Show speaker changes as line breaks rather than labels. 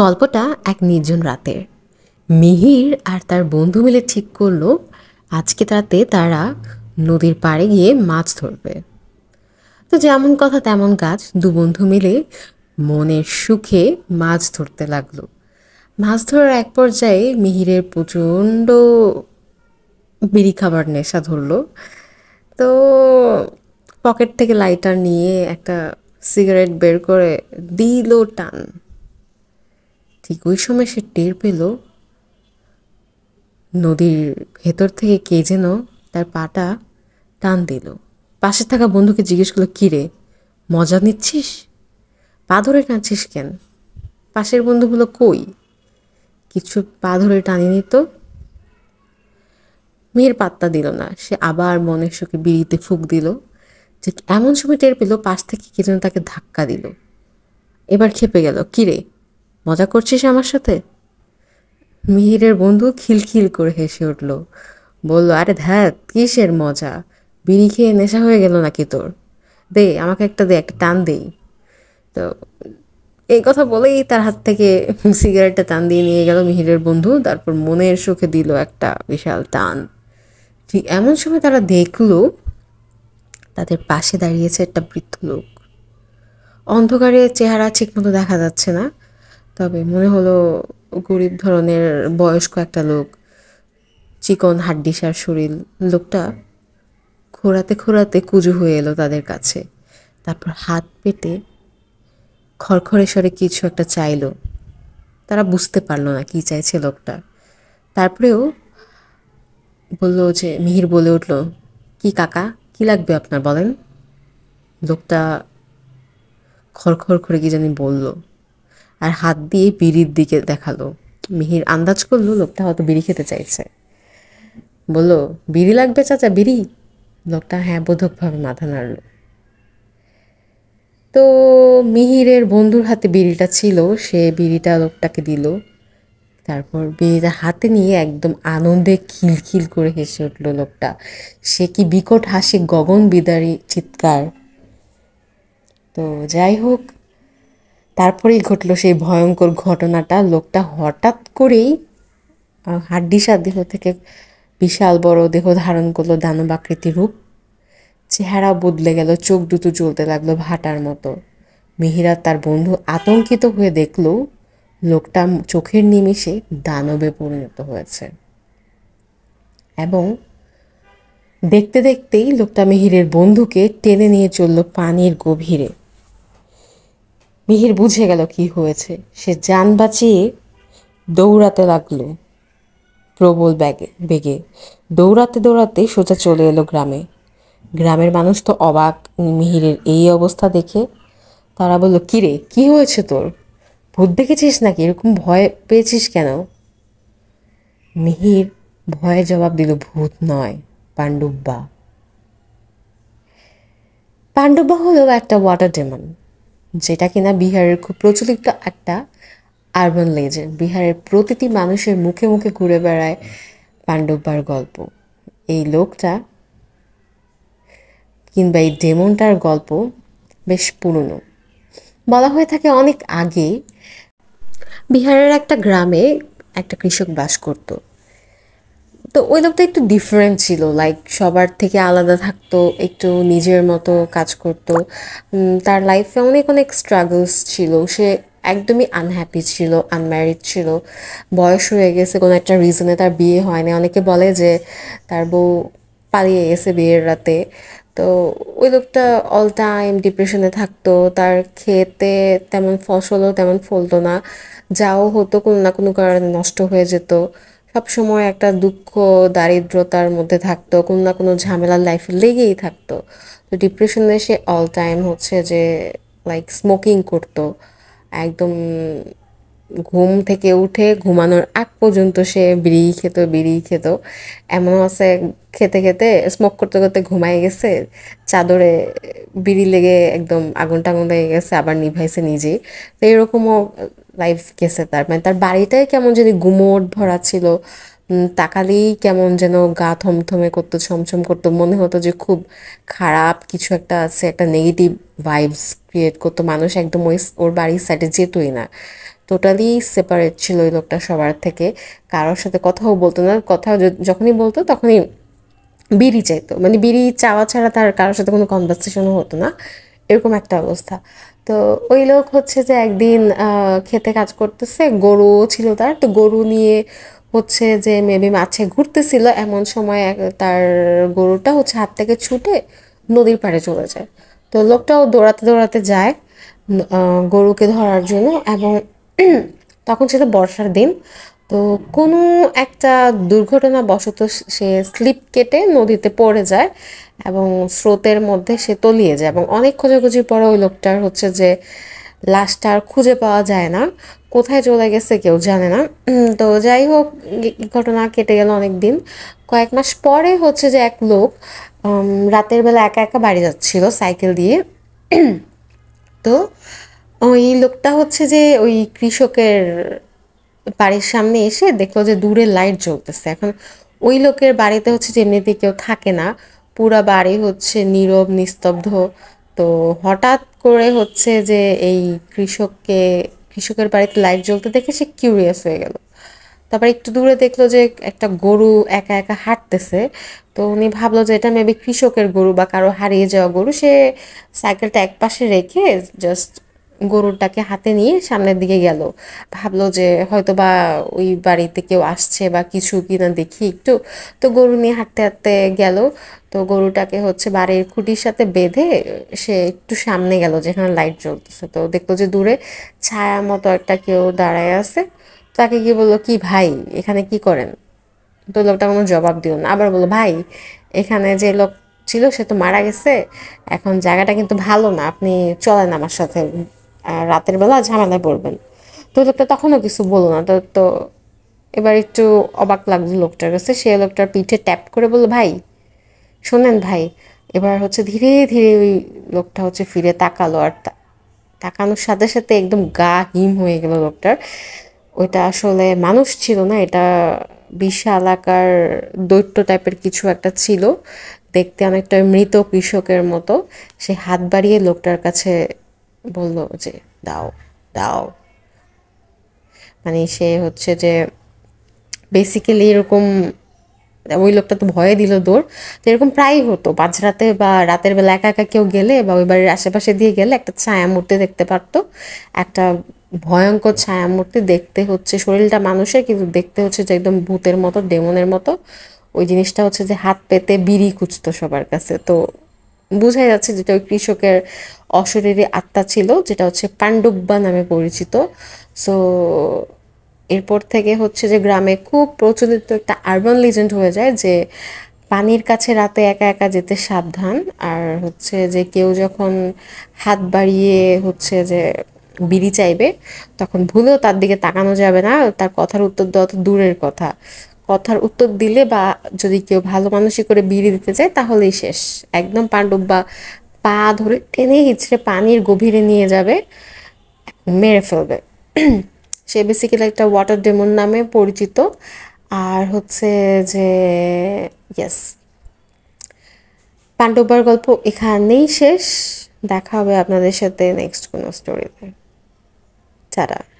গল্পটা এক নির্জন রাতের মিহির আর তার বন্ধু মিলে ঠিক করলো আজকে রাতে তারা নদীর পাড়ে গিয়ে মাছ ধরবে তো যেমন কথা তেমন কাজ দু বন্ধু মিলে মনের সুখে মাছ ধরতে লাগলো মাছ ধরার এক পর্যায়ে মিহিরের প্রচণ্ড বিড়ি খাবার নেশা ধরলো তো পকেট থেকে লাইটার নিয়ে একটা সিগারেট বের করে দিল টান ঠিক ওই সময় সে টের পেল নদীর ভেতর থেকে কে যেন তার পাটা টান দিল পাশে থাকা বন্ধুকে জিজ্ঞেস করলো কিরে মজা নিচ্ছিস পা ধরে টানছিস কেন পাশের বন্ধুগুলো কই কিছু পা ধরে টানিয়ে নিত মেয়ের পাত্তা দিল না সে আবার মনের সুখে বিড়িতে ফুক দিল যে এমন সময় টের পেল পাশ থেকে কে যেন তাকে ধাক্কা দিল এবার খেপে গেল কিরে মজা করছিস আমার সাথে মিহিরের বন্ধু খিলখিল করে হেসে উঠল বলল আরে ধ্যাত কিসের মজা বিড়ি খেয়ে নেশা হয়ে গেল নাকি তোর দে আমাকে একটা দে একটা টান দেই তো এই কথা বলেই তার হাত থেকে সিগারেটটা টান দিয়ে নিয়ে গেল মিহিরের বন্ধু তারপর মনের সুখে দিল একটা বিশাল টান ঠিক এমন সময় তারা দেখলো তাদের পাশে দাঁড়িয়েছে একটা বৃদ্ধ লোক অন্ধকারে চেহারা ঠিকমতো দেখা যাচ্ছে না তবে মনে হলো গরিব ধরনের বয়স্ক একটা লোক চিকন হাড্ডিসার শরীর লোকটা খোঁড়াতে খোঁড়াতে কুজু হয়ে এলো তাদের কাছে তারপর হাত পেটে খড়খড়ে স্বরে কিছু একটা চাইল তারা বুঝতে পারলো না কি চাইছে লোকটা তারপরেও বলল যে মিহির বলে উঠল কি কাকা কি লাগবে আপনার বলেন লোকটা খড়খড় করে কি জানি বললো আর হাত দিয়ে বিড়ির দিকে দেখালো মিহির আন্দাজ করলো লোকটা হয়তো বিড়ি খেতে চাইছে বললো বিড়ি লাগবে চাচা বিড়ি লোকটা হ্যাঁ বোধকভাবে মাথা নাড়ল তো মিহিরের বন্ধুর হাতে বিড়িটা ছিল সে বিড়িটা লোকটাকে দিল তারপর বিড়িটা হাতে নিয়ে একদম আনন্দে খিলখিল করে হেসে উঠল লোকটা সে কি বিকট হাসি গগন বিদারী চিৎকার তো যাই হোক তারপরেই ঘটলো সেই ভয়ঙ্কর ঘটনাটা লোকটা হঠাৎ করেই হাড্ডিসার দেহ থেকে বিশাল বড় দেহ ধারণ করলো দানবাকৃতি রূপ চেহারা বদলে গেল চোখ দুটো জ্বলতে লাগলো ভাটার মতো মেহিরা তার বন্ধু আতঙ্কিত হয়ে দেখল লোকটা চোখের নিমিষে দানবে পরিণত হয়েছে এবং দেখতে দেখতেই লোকটা মেহিরের বন্ধুকে টেনে নিয়ে চলল পানির গভীরে মিহির বুঝে গেল কি হয়েছে সে যান বাঁচিয়ে দৌড়াতে লাগলো প্রবল ব্যাগে বেগে দৌড়াতে দৌড়াতে সোজা চলে এলো গ্রামে গ্রামের মানুষ তো অবাক মিহিরের এই অবস্থা দেখে তারা বলল কিরে কি হয়েছে তোর ভূত দেখেছিস নাকি এরকম ভয় পেয়েছিস কেন মিহির ভয়ে জবাব দিল ভূত নয় পাণ্ডুব্বা পাণ্ডব্বা হলো একটা ওয়াটার ডেমন যেটা কিনা বিহারের খুব প্রচলিত একটা আরবান লেজেন্ড বিহারের প্রতিটি মানুষের মুখে মুখে ঘুরে বেড়ায় পাণ্ডববার গল্প এই লোকটা কিংবা এই ডেমনটার গল্প বেশ পুরনো বলা হয়ে থাকে অনেক আগে বিহারের একটা গ্রামে একটা কৃষক বাস করতো তো ওই লোকটা একটু ডিফারেন্ট ছিল লাইক সবার থেকে আলাদা থাকতো একটু নিজের মতো কাজ করত তার লাইফে অনেক অনেক স্ট্রাগলস ছিল সে একদমই আনহ্যাপি ছিল আনম্যারিড ছিল বয়স হয়ে গেছে কোনো একটা রিজনে তার বিয়ে হয়নি অনেকে বলে যে তার বউ পালিয়ে গেছে বিয়ের রাতে তো ওই লোকটা অল টাইম ডিপ্রেশনে থাকতো তার খেতে তেমন ফসলও তেমন ফলতো না যাও হতো কোনো না কোনো কারণে নষ্ট হয়ে যেত সবসময় একটা দুঃখ দারিদ্রতার মধ্যে থাকতো কোনো না কোনো ঝামেলার লাইফ লেগেই থাকতো তো ডিপ্রেশনে সে অল টাইম হচ্ছে যে লাইক স্মোকিং করতো একদম ঘুম থেকে উঠে ঘুমানোর আগ পর্যন্ত সে বিড়ি খেত বিড়ি খেত এমন আছে খেতে খেতে স্মোক করতে করতে ঘুমাই গেছে চাদরে বিড়ি লেগে একদম আগুন টাগুন লেগে গেছে আবার নিভাইছে নিজেই তো এরকমও লাইফ গেছে তার মানে তার বাড়িটাই কেমন যদি গুমোট ভরা ছিল তাকালেই কেমন যেন গা থমথমে করতো ছমছম করতো মনে হতো যে খুব খারাপ কিছু একটা আছে একটা নেগেটিভ ভাইবস ক্রিয়েট করতো মানুষ একদম ওই ওর বাড়ির সাইডে যেতই না টোটালি সেপারেট ছিল ওই লোকটা সবার থেকে কারোর সাথে কথাও বলতো না কথা যখনই বলতো তখনই বিড়ি চাইতো মানে বিড়ি চাওয়া ছাড়া তার কারোর সাথে কোনো কনভারসেশনও হতো না এরকম একটা অবস্থা তো ওই লোক হচ্ছে যে একদিন খেতে কাজ করতেছে গরু ছিল তার তো গরু নিয়ে হচ্ছে যে মেবি মাছে ঘুরতেছিল এমন সময় তার গরুটা হচ্ছে হাত থেকে ছুটে নদীর পাড়ে চলে যায় তো লোকটাও দৌড়াতে দৌড়াতে যায় গরুকে ধরার জন্য এবং তখন ছিল বর্ষার দিন তো কোনো একটা দুর্ঘটনাবশত সে স্লিপ কেটে নদীতে পড়ে যায় এবং স্রোতের মধ্যে সে তলিয়ে যায় এবং অনেক খোঁজাখুঁজি পরে ওই লোকটার হচ্ছে যে লাশটা আর খুঁজে পাওয়া যায় না কোথায় চলে গেছে কেউ জানে না তো যাই হোক ঘটনা কেটে গেল অনেক দিন কয়েক মাস পরে হচ্ছে যে এক লোক রাতের বেলা একা একা বাড়ি যাচ্ছিল সাইকেল দিয়ে তো ওই লোকটা হচ্ছে যে ওই কৃষকের বাড়ির সামনে এসে দেখলো যে দূরে লাইট জ্বলতেছে এখন ওই লোকের বাড়িতে হচ্ছে যেমনিতে কেউ থাকে না পুরা বাড়ি হচ্ছে নীরব নিস্তব্ধ তো হঠাৎ করে হচ্ছে যে এই কৃষককে কৃষকের বাড়িতে লাইট জ্বলতে দেখে সে কিউরিয়াস হয়ে গেল তারপর একটু দূরে দেখলো যে একটা গরু একা একা হাঁটতেছে তো উনি ভাবলো যে এটা মেবি কৃষকের গরু বা কারো হারিয়ে যাওয়া গরু সে সাইকেলটা এক পাশে রেখে জাস্ট গরুরটাকে হাতে নিয়ে সামনের দিকে গেল ভাবলো যে হয়তো বা ওই বাড়িতে কেউ আসছে বা কিছু কিনা দেখি একটু তো গরু নিয়ে হাঁটতে হাঁটতে গেল তো গরুটাকে হচ্ছে বাড়ির খুঁটির সাথে বেঁধে সে একটু সামনে গেল যেখানে লাইট জ্বলতেছে তো দেখলো যে দূরে ছায়া মতো একটা কেউ দাঁড়ায় আছে তাকে কি বললো কি ভাই এখানে কি করেন তো লোকটা কোনো জবাব দিও না আবার বললো ভাই এখানে যে লোক ছিল সে তো মারা গেছে এখন জায়গাটা কিন্তু ভালো না আপনি চলেন আমার সাথে আর রাতের বেলা ঝামেলায় পড়বেন তো লোকটা তখনও কিছু বললো না তো তো এবার একটু অবাক লাগলো লোকটার কাছে সে লোকটার পিঠে ট্যাপ করে বলল ভাই শোনেন ভাই এবার হচ্ছে ধীরে ধীরে ওই লোকটা হচ্ছে ফিরে তাকালো আর তাকানোর সাথে সাথে একদম গা হিম হয়ে গেল লোকটার ওইটা আসলে মানুষ ছিল না এটা বিশাল আকার দৈত্য টাইপের কিছু একটা ছিল দেখতে অনেকটা মৃত কৃষকের মতো সে হাত বাড়িয়ে লোকটার কাছে বলল যে দাও দাও মানে সে হচ্ছে যে বেসিক্যালি এরকম ওই লোকটা তো ভয়ে দিল দৌড় তো এরকম প্রায়ই হতো মাঝরাতে বা রাতের বেলা একা একা কেউ গেলে বা ওই বাড়ির আশেপাশে দিয়ে গেলে একটা ছায়া মূর্তি দেখতে পারতো একটা ভয়ঙ্কর ছায়া মূর্তি দেখতে হচ্ছে শরীরটা মানুষের কিন্তু দেখতে হচ্ছে যে একদম ভূতের মতো ডেমনের মতো ওই জিনিসটা হচ্ছে যে হাত পেতে বিড়ি খুঁজতো সবার কাছে তো বোঝাই যাচ্ছে যেটা ওই কৃষকের অশরীরী আত্মা ছিল যেটা হচ্ছে পাণ্ডব্যা নামে পরিচিত সো এরপর থেকে হচ্ছে যে গ্রামে খুব প্রচলিত একটা আরবান লিজেন্ড হয়ে যায় যে পানির কাছে রাতে একা একা যেতে সাবধান আর হচ্ছে যে কেউ যখন হাত বাড়িয়ে হচ্ছে যে বিড়ি চাইবে তখন ভুলেও তার দিকে তাকানো যাবে না তার কথার উত্তর দেওয়া তো দূরের কথা কথার উত্তর দিলে বা যদি কেউ ভালো মানুষই করে বিড়ি দিতে চায় তাহলেই শেষ একদম বা পা ধরে টেনে হিচড়ে পানির গভীরে নিয়ে যাবে মেরে ফেলবে সে বেসিক্যালি একটা ওয়াটার ডেমন নামে পরিচিত আর হচ্ছে যে ইয়েস পাণ্ডবার গল্প এখানেই শেষ দেখা হবে আপনাদের সাথে নেক্সট কোনো স্টোরিতে ছাড়া